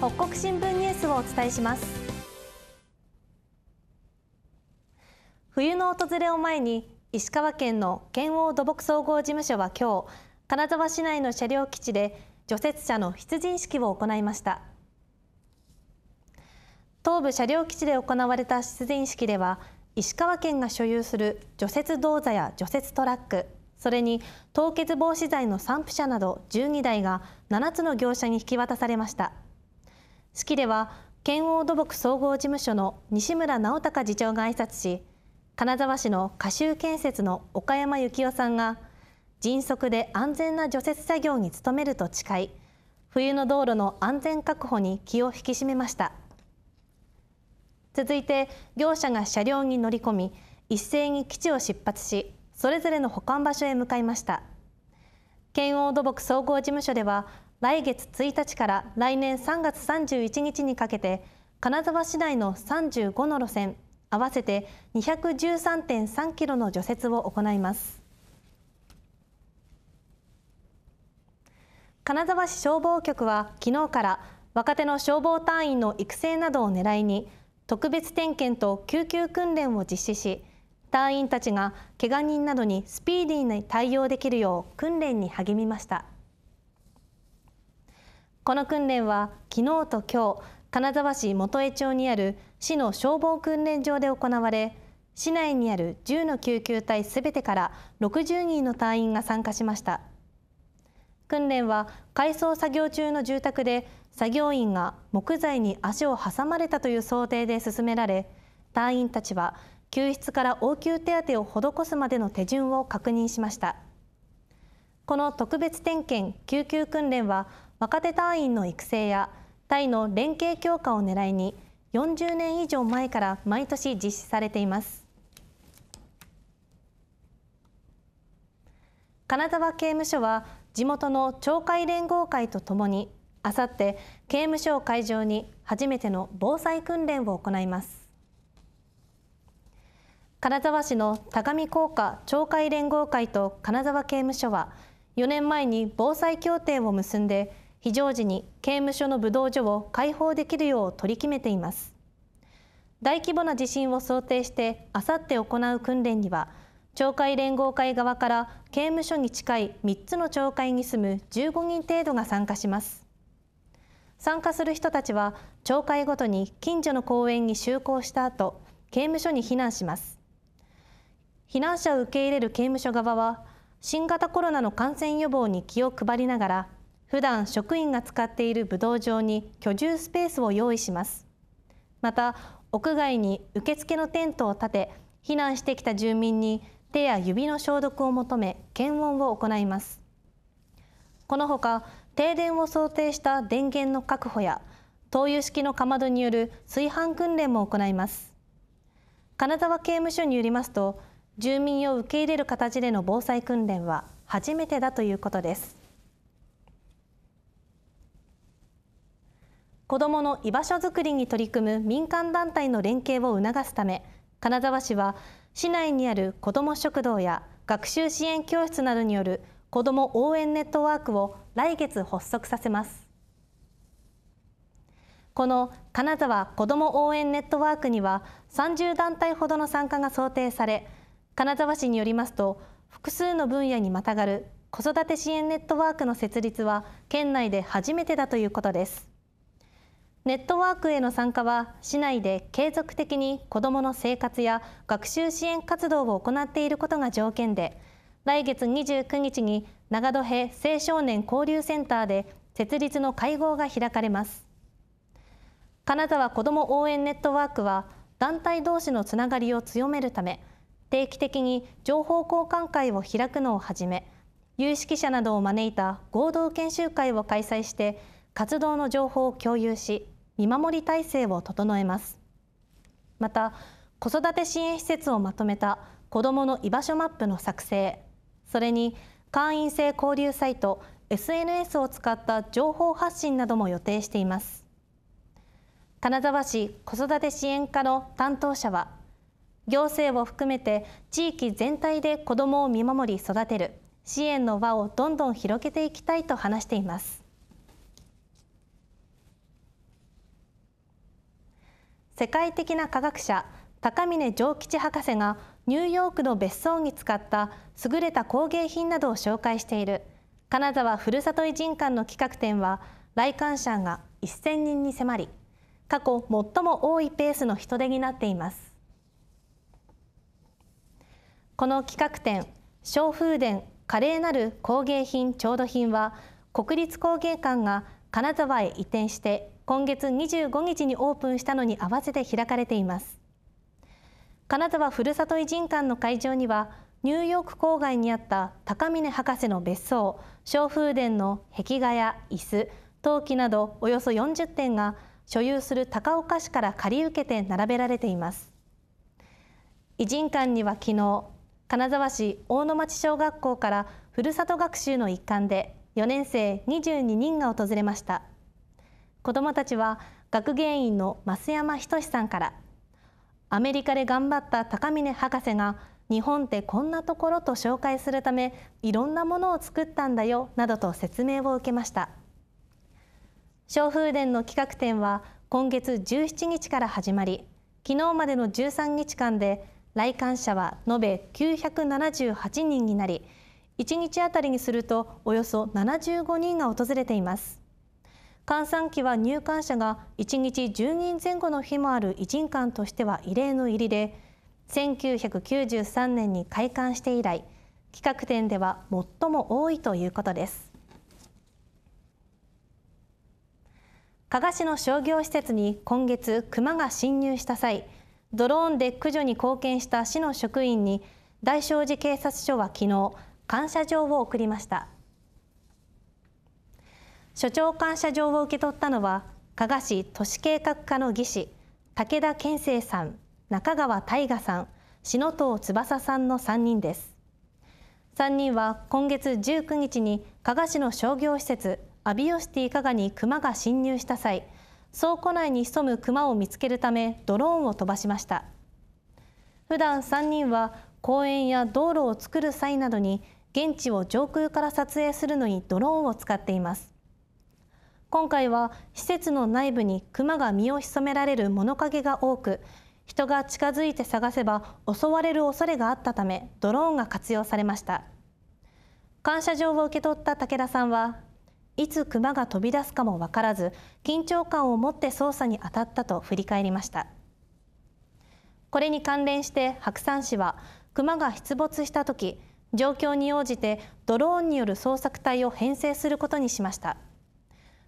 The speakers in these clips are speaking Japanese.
北国新聞ニュースをお伝えします冬の訪れを前に石川県の県央土木総合事務所は今日金沢市内の車両基地で除雪車の出陣式を行いました東部車両基地で行われた出陣式では石川県が所有する除雪銅座や除雪トラックそれに凍結防止剤の散布車など12台が7つの業者に引き渡されました。式では県央土木総合事務所の西村直隆次長が挨拶し金沢市の下州建設の岡山幸男さんが迅速で安全な除雪作業に努めると誓い冬の道路の安全確保に気を引き締めました続いて業者が車両に乗り込み一斉に基地を出発しそれぞれの保管場所へ向かいました県央土木総合事務所では来月1日から来年3月31日にかけて金沢市内の35の路線合わせて213.3キロの除雪を行います金沢市消防局は昨日から若手の消防隊員の育成などを狙いに特別点検と救急訓練を実施し隊員たちがけが人などにスピーディーに対応できるよう訓練に励みました。この訓練は昨日と今日金沢市元江町にある市の消防訓練場で行われ市内にある10の救急隊すべてから60人の隊員が参加しました訓練は改装作業中の住宅で作業員が木材に足を挟まれたという想定で進められ隊員たちは救出から応急手当を施すまでの手順を確認しましたこの特別点検救急訓練は若手隊員の育成や隊の連携強化を狙いに40年以上前から毎年実施されています金沢刑務所は地元の町会連合会とともにあさって刑務所を会場に初めての防災訓練を行います金沢市の高見高架町会連合会と金沢刑務所は4年前に防災協定を結んで非常時に刑務所の武道所を開放できるよう取り決めています大規模な地震を想定してあさって行う訓練には町会連合会側から刑務所に近い3つの町会に住む15人程度が参加します参加する人たちは町会ごとに近所の公園に就航した後刑務所に避難します避難者を受け入れる刑務所側は新型コロナの感染予防に気を配りながら普段職員が使っている武道場に居住スペースを用意しますまた屋外に受付のテントを立て避難してきた住民に手や指の消毒を求め検温を行いますこのほか停電を想定した電源の確保や灯油式のかまどによる炊飯訓練も行います金沢刑務所によりますと住民を受け入れる形での防災訓練は初めてだということです子どもの居場所づくりに取り組む民間団体の連携を促すため金沢市は市内にある子ども食堂や学習支援教室などによる子ども応援ネットワークを来月発足させますこの金沢子ども応援ネットワークには30団体ほどの参加が想定され金沢市によりますと複数の分野にまたがる子育て支援ネットワークの設立は県内で初めてだということですネットワークへの参加は市内で継続的に子どもの生活や学習支援活動を行っていることが条件で来月29日に長戸平青少年交流センターで設立の会合が開かれます金沢子ども応援ネットワークは団体同士のつながりを強めるため定期的に情報交換会を開くのをはじめ有識者などを招いた合同研修会を開催して活動の情報を共有し見守り体制を整えますまた子育て支援施設をまとめた子どもの居場所マップの作成それに会員制交流サイト SNS を使った情報発信なども予定しています金沢市子育て支援課の担当者は行政を含めて地域全体で子どもを見守り育てる支援の輪をどんどん広げていきたいと話しています世界的な科学者高峰常吉博士がニューヨークの別荘に使った優れた工芸品などを紹介している金沢ふるさと偉人館の企画展は来館者が1000人に迫り過去最も多いペースの人出になっていますこの企画展小風伝華麗なる工芸品調度品は国立工芸館が金沢へ移転して今月25日にオープンしたのに合わせて開かれています金沢ふるさと偉人館の会場にはニューヨーク郊外にあった高峰博士の別荘小風殿の壁画や椅子陶器などおよそ40点が所有する高岡市から借り受けて並べられています偉人館には昨日金沢市大野町小学校からふるさと学習の一環で4年生22人が訪れました。子どもたちは学芸員の増山仁さんからアメリカで頑張った高峰博士が日本ってこんなところと紹介するためいろんなものを作ったんだよなどと説明を受けました小風伝の企画展は今月17日から始まり昨日までの13日間で来館者は延べ978人になり1日あたりにするとおよそ75人が訪れています閑散期は入館者が1日10人前後の日もある異人館としては異例の入りで1993年に開館して以来企画展では最も多いということです加賀市の商業施設に今月熊が侵入した際ドローンで駆除に貢献した市の職員に大正寺警察署は昨日感謝状を送りました。所長感謝状を受け取ったのは加賀市都市計画課の技師武田健生さん中川大賀さん篠藤翼さんの3人です3人は今月19日に加賀市の商業施設アビオシティ加賀に熊が侵入した際倉庫内に潜む熊を見つけるためドローンを飛ばしました普段3人は公園や道路を作る際などに現地を上空から撮影するのにドローンを使っています今回は施設の内部にクマが身を潜められる物陰が多く人が近づいて探せば襲われる恐れがあったためドローンが活用されました感謝状を受け取った武田さんはいつクマが飛び出すかも分からず緊張感を持って捜査に当たったと振り返りましたこれに関連して白山市はクマが出没した時状況に応じてドローンによる捜索隊を編成することにしました。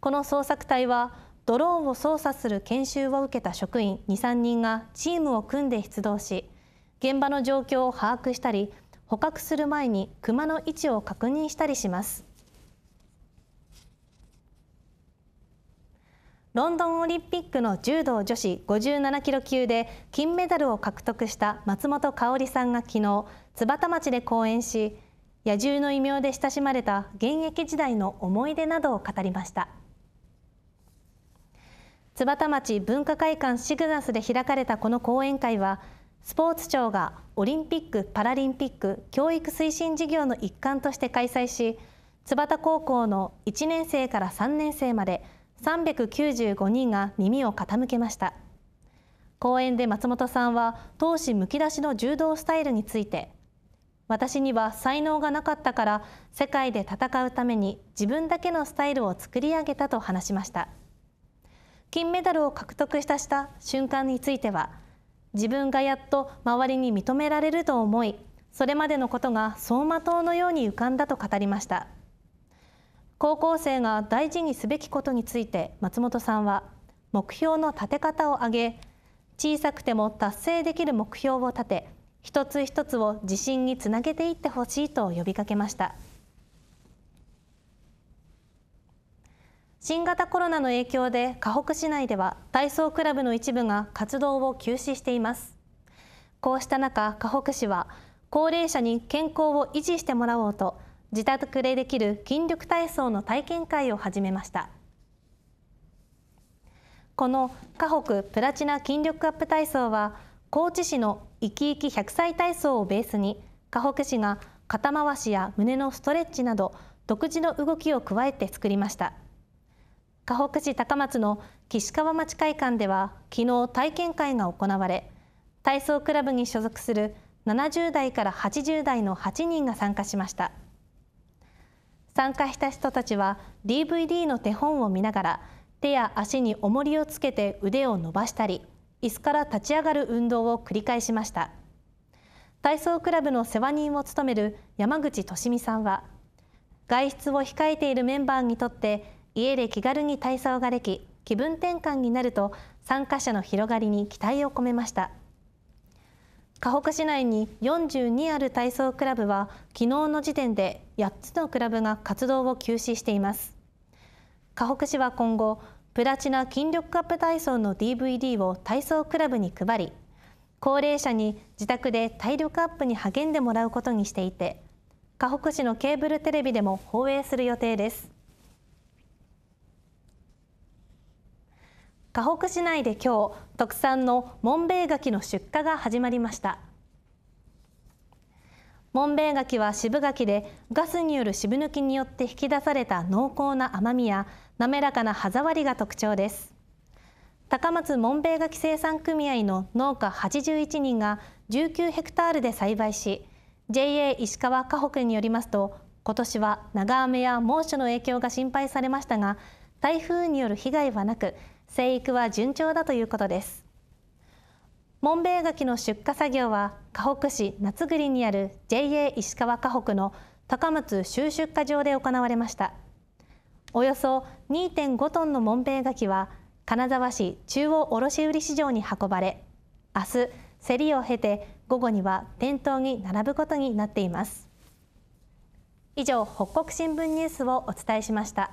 この捜索隊はドローンを操作する研修を受けた職員23人がチームを組んで出動し現場の状況を把握したり捕獲する前に熊の位置を確認したりしますロンドンオリンピックの柔道女子57キロ級で金メダルを獲得した松本りさんが昨日津幡町で講演し野獣の異名で親しまれた現役時代の思い出などを語りました。津幡町文化会館シグナスで開かれたこの講演会はスポーツ庁がオリンピック・パラリンピック教育推進事業の一環として開催し津幡高校の1年生から3年生まで395人が耳を傾けました講演で松本さんは闘志むき出しの柔道スタイルについて私には才能がなかったから世界で戦うために自分だけのスタイルを作り上げたと話しました。金メダルを獲得したした瞬間については自分がやっと周りに認められると思いそれまでのことが走馬灯のように浮かんだと語りました高校生が大事にすべきことについて松本さんは目標の立て方を挙げ小さくても達成できる目標を立て一つ一つを自信につなげていってほしいと呼びかけました。新型コロナの影響で河北市内では体操クラブの一部が活動を休止していますこうした中河北市は高齢者に健康を維持してもらおうと自宅でできる筋力体操の体験会を始めましたこの河北プラチナ筋力アップ体操は高知市のいきいき100歳体操をベースに河北市が肩回しや胸のストレッチなど独自の動きを加えて作りました。河北市高松の岸川町会館では昨日体験会が行われ体操クラブに所属する70代から80代の8人が参加しました参加した人たちは DVD の手本を見ながら手や足に重りをつけて腕を伸ばしたり椅子から立ち上がる運動を繰り返しました体操クラブの世話人を務める山口敏美さんは外出を控えているメンバーにとって家で気軽に体操ができ気分転換になると参加者の広がりに期待を込めました河北市内に42ある体操クラブは昨日の時点で8つのクラブが活動を休止しています河北市は今後プラチナ筋力アップ体操の DVD を体操クラブに配り高齢者に自宅で体力アップに励んでもらうことにしていて河北市のケーブルテレビでも放映する予定です河北市内で今日特産のモンベイガキの出荷が始まりましたモンベイガキは渋柿でガスによる渋抜きによって引き出された濃厚な甘みや滑らかな歯触りが特徴です高松モンベイガキ生産組合の農家81人が19ヘクタールで栽培し JA 石川河北によりますと今年は長雨や猛暑の影響が心配されましたが台風による被害はなく生育は順調だということです門塀柿の出荷作業は河北市夏栗にある JA 石川河北の高松収出荷場で行われましたおよそ2.5トンの門塀柿は金沢市中央卸売市場に運ばれ明日競りを経て午後には店頭に並ぶことになっています以上北国新聞ニュースをお伝えしました。